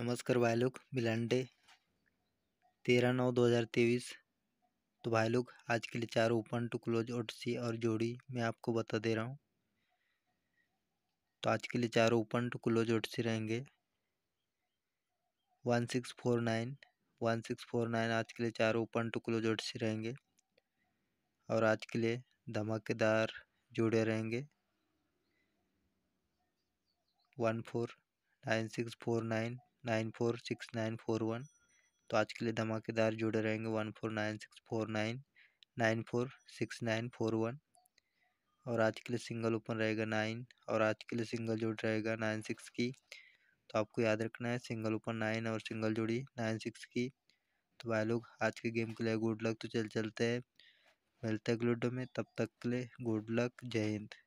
नमस्कार भाई लोग मिलांडे तेरह नौ दो हज़ार तेईस तो भाई लोग आज के लिए चार ओपन टू क्लोज ओटसी और जोड़ी मैं आपको बता दे रहा हूँ तो आज के लिए चार ओपन टू क्लोज ओटसी रहेंगे one six four nine one six four nine आज के लिए चार ओपन टू क्लोज आउट से रहेंगे और आज के लिए धमाकेदार जुड़े रहेंगे one four nine six four nine nine four six nine four one तो आज के लिए धमाकेदार जुड़े रहेंगे one four nine six four nine nine four six nine four one और आज के लिए सिंगल ओपन रहेगा नाइन और आज के लिए सिंगल जोड़ रहेगा नाइन सिक्स की तो आपको याद रखना है सिंगल ऊपर नाइन और सिंगल जोड़ी नाइन सिक्स की तो भाई लोग आज के गेम के लिए गुड लक तो चल चलते हैं मिलते हैं ग्लूडो में तब तक के लिए गुड लक जय हिंद